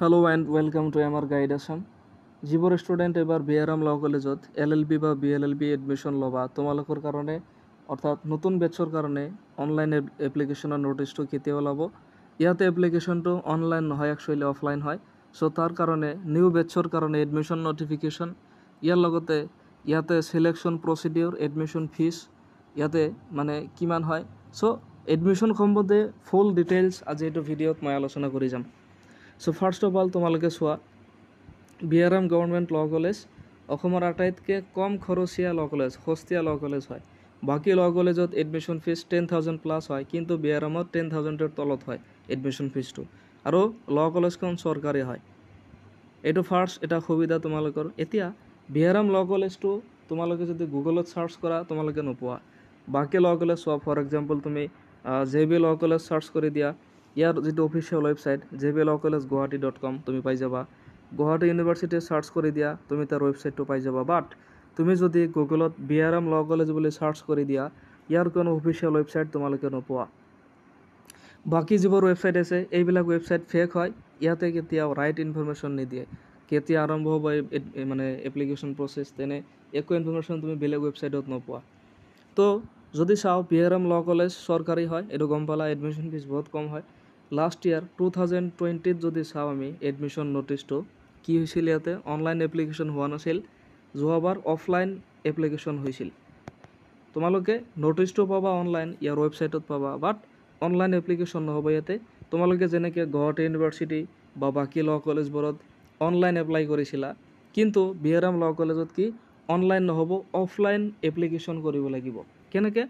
hello and welcome to আমার guide Assam জীৱ student এইবাৰ বি আৰ ল কলেজত এল এল বি বা B L L B admission ল'বা তোমালোকৰ কাৰণে অৰ্থাৎ নতুন বেটছৰ কাৰণে অনলাইন এপ্লিকেশ্যনৰ নটিচটো কেতিয়াও লব ইয়াতে এপ্লিকেশ্যনটো অনলাইন নহয় একচুৱেলি অফলাইন হয় চ' তাৰ কাৰণে নিউ বেটছৰ কাৰণে এডমিশ্যন ন'টিফিকেশ্যন ইয়াৰ লগতে ইয়াতে চিলেকশ্যন প্ৰচিডিউৰ এডমিশ্যন ফিজ ইয়াতে মানে কিমান হয় চ' এডমিশ্যন সম্বন্ধে ফুল ডিটেইলছ আজি এইটো ভিডিঅ'ত মই আলোচনা কৰি যাম চ' ফাৰ্ষ্ট অফ অল তোমালোকে চোৱা B R M government law' college অসমৰ আটাইতকৈ কম খৰচীয়া ল' কলেজ সস্তীয়া ল' কলেজ হয় বাকী ল' কলেজত admission fees ten thousand plus হয় কিন্তু বি আৰ এমত টেন থাউজেণ্ডৰ তলত হয় এডমিশ্যন ফিজটো আৰু ল' কলেজখন চৰকাৰী হয় এইটো ফাৰ্ষ্ট এটা সুবিধা তোমালোকৰ এতিয়া বি আৰ এম ল' কলেজটো তোমালোকে যদি গুগলত চাৰ্চ কৰা তোমালোকে নোপোৱা বাকী ল' কলেজ চোৱা ফৰ এক্সাম্পল তুমি J B law' college search কৰি দিয়া ইয়াৰ যিটো official website J B L O' college Guwahati dot com তুমি পাই যাবা গুৱাহাটী ইউনিভাৰ্চিটি চাৰ্চ কৰি দিয়া তুমি তাৰ ৱেবছাইটটো পাই যাবা বাট তুমি যদি গুগলত B R M law' college বুলি চাৰ্চ কৰি দিয়া ইয়াৰ কোনো অফিচিয়েল ৱেবছাইট তোমালোকে নোপোৱা বাকী যিবোৰ ৱেবছাইট আছে এইবিলাক ৱেবছাইট ফেক হয় ইয়াতে কেতিয়াও ৰাইট ইনফৰ্মেশ্যন নিদিয়ে কেতিয়া আৰম্ভ হ'ব এই মানে এপ্লিকেশ্যন প্ৰচেছ তেনে একো ইনফৰ্মেশ্যন তুমি বেলেগ ৱেবছাইটত নোপোৱা তো যদি চাওঁ B R M law' college চৰকাৰী হয় এইটো গম পালা এডমিশ্যন ফিজ বহুত কম হয় লাস্ট ইয়ার টু থাউজেণ্ড টুৱেণ্টিত যদি চাওঁ আমি এডমিশ্যন নটিচটো কি হৈছিল ইয়াতে অনলাইন এপ্লিকেশ্যন হোৱা নাছিল যোৱাবাৰ অফলাইন এপ্লিকেশ্যন হৈছিল তোমালোকে নটিচটো পাবা অনলাইন ইয়াৰ ৱেবছাইটত পাবা বাট অনলাইন এপ্লিকেশ্যন নহ'ব ইয়াতে তোমালোকে যেনেকৈ গুৱাহাটী ইউনিভাৰ্চিটি বা বাকী ল কলেজবোৰত অনলাইন এপ্লাই কৰিছিলা কিন্তু বি বিয়াৰাম ল কলেজত কি অনলাইন নহ'ব অফলাইন এপ্লিকেশ্যন কৰিব লাগিব কেনেকৈ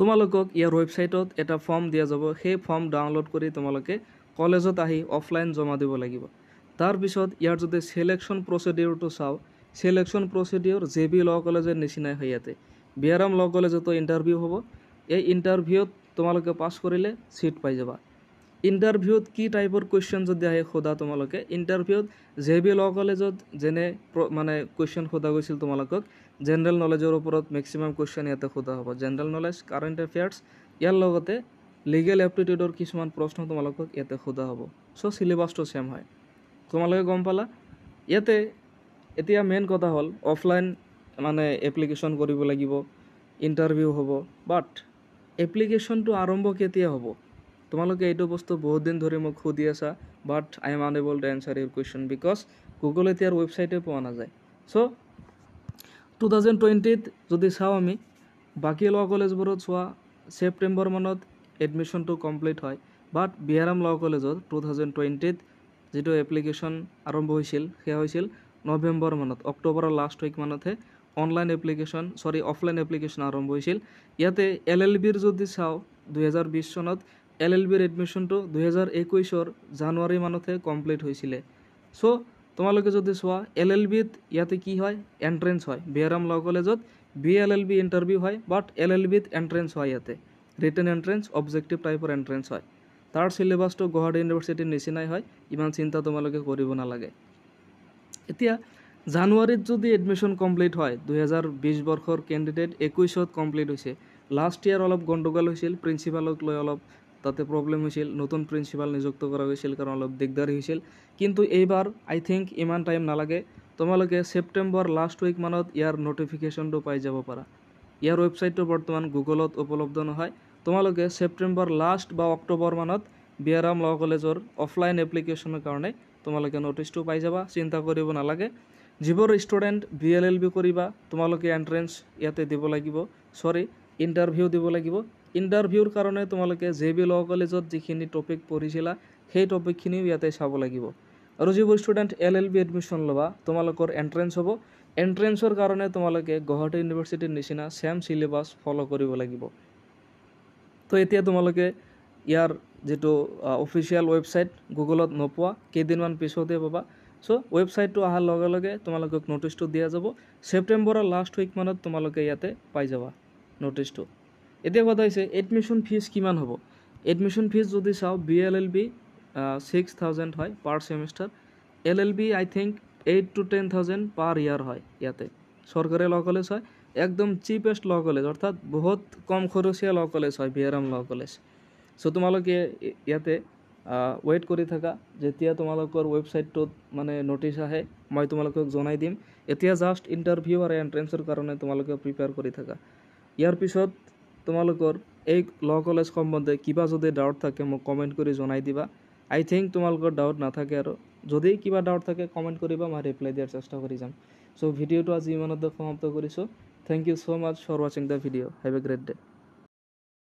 তোমালোকক ইয়াৰ ৱেবছাইটত এটা ফৰ্ম দিয়া যাব সেই ফৰ্ম ডাউনলোড কৰি তোমালোকে কলেজত আহি অফলাইন জমা দিব লাগিব তাৰপিছত ইয়াৰ যদি চিলেকশ্যন প্ৰচিডিউৰটো চাওঁ চিলেকশ্যন প্ৰচিডিউৰ জে বি ল কলেজৰ নিচিনাই হয় ইয়াতে বিয়াৰাম ল কলেজতো ইণ্টাৰভিউ হ'ব এই ইণ্টাৰভিউত তোমালোকে পাছ কৰিলে ছিট পাই যাবা ইণ্টাৰভিউত কি টাইপৰ কুৱেশ্যন যদি আহে সোধা তোমালোকে ইণ্টাৰভিউত জে বি ল কলেজত যেনে মানে কুৱেশ্যন সোধা গৈছিল তোমালোকক জেনেৰেল নলেজৰ ওপৰত মেক্সিমাম কুৱেশ্যন ইয়াতে সোধা হ'ব জেনেৰেল নলেজ কাৰেণ্ট এফেয়াৰ্ছ ইয়াৰ লগতে লিগেল এপ্টিটিউডৰ কিছুমান প্ৰশ্ন তোমালোকক ইয়াতে সোধা হ'ব চ' চিলেবাছটো ছেম হয় তোমালোকে গম পালা ইয়াতে এতিয়া মেইন কথা হ'ল অফলাইন মানে এপ্লিকেশ্যন কৰিব লাগিব ইণ্টাৰভিউ হ'ব বাট এপ্লিকেশ্যনটো আৰম্ভ কেতিয়া হ'ব তোমালোকে এইটো বস্তু বহুত দিন ধৰি মোক সুধি আছা but I am unable to answer your question because Google এতিয়া ৱেবছাইটে পোৱা নাযায় চ' টু থাউজেণ্ড টুৱেণ্টিত যদি চাওঁ আমি বাকী ল' কলেজবোৰত চোৱা ছেপ্টেম্বৰ মানত এডমিশ্যনটো কমপ্লিট হয় বাট বি ল' কলেজত টু থাউজেণ্ড টুৱেণ্টিত যিটো এপ্লিকেশ্যন আৰম্ভ হৈছিল সেয়া হৈছিল নৱেম্বৰ মানত অক্টোবৰৰ লাষ্ট উইক মানতহে অনলাইন এপ্লিকেশ্যন চৰি অফলাইন এপ্লিকেশ্যন আৰম্ভ হৈছিল ইয়াতে এল এল বিৰ যদি চাওঁ দুহেজাৰ বিছ চনত এল এল বিৰ এডমিশ্যনটো দুহেজাৰ একৈছৰ জানুৱাৰী মানতহে কমপ্লিট হৈছিলে চ' তোমালোকে যদি চোৱা এল এল বিত ইয়াতে কি হয় এণ্ট্ৰেঞ্চ হয় বিয়াৰাম ল' কলেজত B L L B interview হয় বাট এল এল বিত এণ্ট্ৰেঞ্চ হয় ইয়াতে ৰিটেন এণ্ট্ৰেঞ্চ অবজেক্টিভ টাইপৰ এণ্ট্ৰেঞ্চ হয় তাৰ চিলেবাছটো গুৱাহাটী ইউনিভাৰ্চিটিৰ নিচিনাই হয় ইমান চিন্তা তোমালোকে কৰিব নালাগে এতিয়া জানুৱাৰীত যদি এডমিশ্যন কমপ্লিট হয় দুহেজাৰ বিছ বৰ্ষৰ কেণ্ডিডেট একৈছত কমপ্লিট হৈছে লাষ্ট ইয়াৰ অলপ গণ্ডগোল হৈছিল প্ৰিঞ্চিপালক লৈ অলপ তাতে প্ৰব্লেম হৈছিল নতুন প্ৰিন্সিপাল নিযুক্ত কৰা হৈছিল কাৰণ অলপ দিগদাৰী হৈছিল কিন্তু এইবাৰ আই থিংক ইমান টাইম নালাগে তোমালোকে ছেপ্টেম্বৰ লাষ্ট উইক মানত ইয়াৰ নটিফিকেশ্যনটো পাই যাব পাৰা ইয়াৰ ৱেবছাইটটো বৰ্তমান গুগলত উপলব্ধ নহয় তোমালোকে ছেপ্টেম্বৰ লাষ্ট বা অক্টোবৰ মানত বিয়াৰাম ল কলেজৰ অফলাইন এপ্লিকেশ্যনৰ কাৰণে তোমালোকে নটিচটো পাই যাবা চিন্তা কৰিব নালাগে যিবোৰ student B L L B কৰিবা তোমালোকে এণ্ট্ৰেঞ্চ ইয়াতে দিব লাগিব চৰি ইণ্টাৰভিউ দিব লাগিব ইণ্টাৰভিউৰ কাৰণে তোমালোকে জে বি ল কলেজত যিখিনি টপিক পঢ়িছিলা সেই টপিকখিনিও ইয়াতে চাব লাগিব আৰু যিবোৰ student L L B admission ল'বা তোমালোকৰ এণ্ট্ৰেঞ্চ হ'ব এণ্ট্ৰেঞ্চৰ কাৰণে তোমালোকে গুৱাহাটী ইউনিভাৰ্চিটিৰ নিচিনা ছেম চিলেবাছ ফ'ল' কৰিব লাগিব তো এতিয়া তোমালোকে ইয়াৰ যিটো অফিচিয়েল ৱেবছাইট গুগলত নোপোৱা কেইদিনমান পিছতে পাবা চ' ৱেবছাইটটো অহাৰ লগে লগে তোমালোকক ন'টিছটো দিয়া যাব ছেপ্টেম্বৰৰ লাষ্ট উইকমানত তোমালোকে ইয়াতে পাই যাবা নটিচটো এতিয়া কথা হৈছে এডমিশ্যন ফিজ কিমান হ'ব এডমিশ্যন ফিজ যদি চাওঁ B L L B six thousand হয় per semester L L B I think eight to ten thousand per year হয় ইয়াতে চৰকাৰী ল কলেজ হয় একদম চিপেষ্ট ল কলেজ অৰ্থাৎ বহুত কম খৰচীয়া ল কলেজ হয় B R M law college চ' তোমালোকে ইয়াতে ৱেইট কৰি থাকা যেতিয়া তোমালোকৰ ৱেবছাইটটোত মানে নটিচ আহে মই তোমালোকক জনাই দিম এতিয়া জাষ্ট ইণ্টাৰভিউ আৰু এণ্ট্ৰেঞ্চৰ কাৰণে তোমালোকে প্ৰিপেয়াৰ কৰি থাকা ইয়াৰ পিছত তোমালোকৰ এই ল কলেজ সম্বন্ধে কিবা যদি ডাউট থাকে মোক কমেণ্ট কৰি জনাই দিবা আই থিংক তোমালোকৰ ডাউট নাথাকে আৰু যদি কিবা ডাউট থাকে কমেণ্ট কৰিবা মই ৰিপ্লাই দিয়াৰ চেষ্টা কৰি যাম চ' ভিডিঅ'টো আজি ইমানতে সমাপ্ত কৰিছোঁ thank you so' much for ৱাচিং the video' have a great day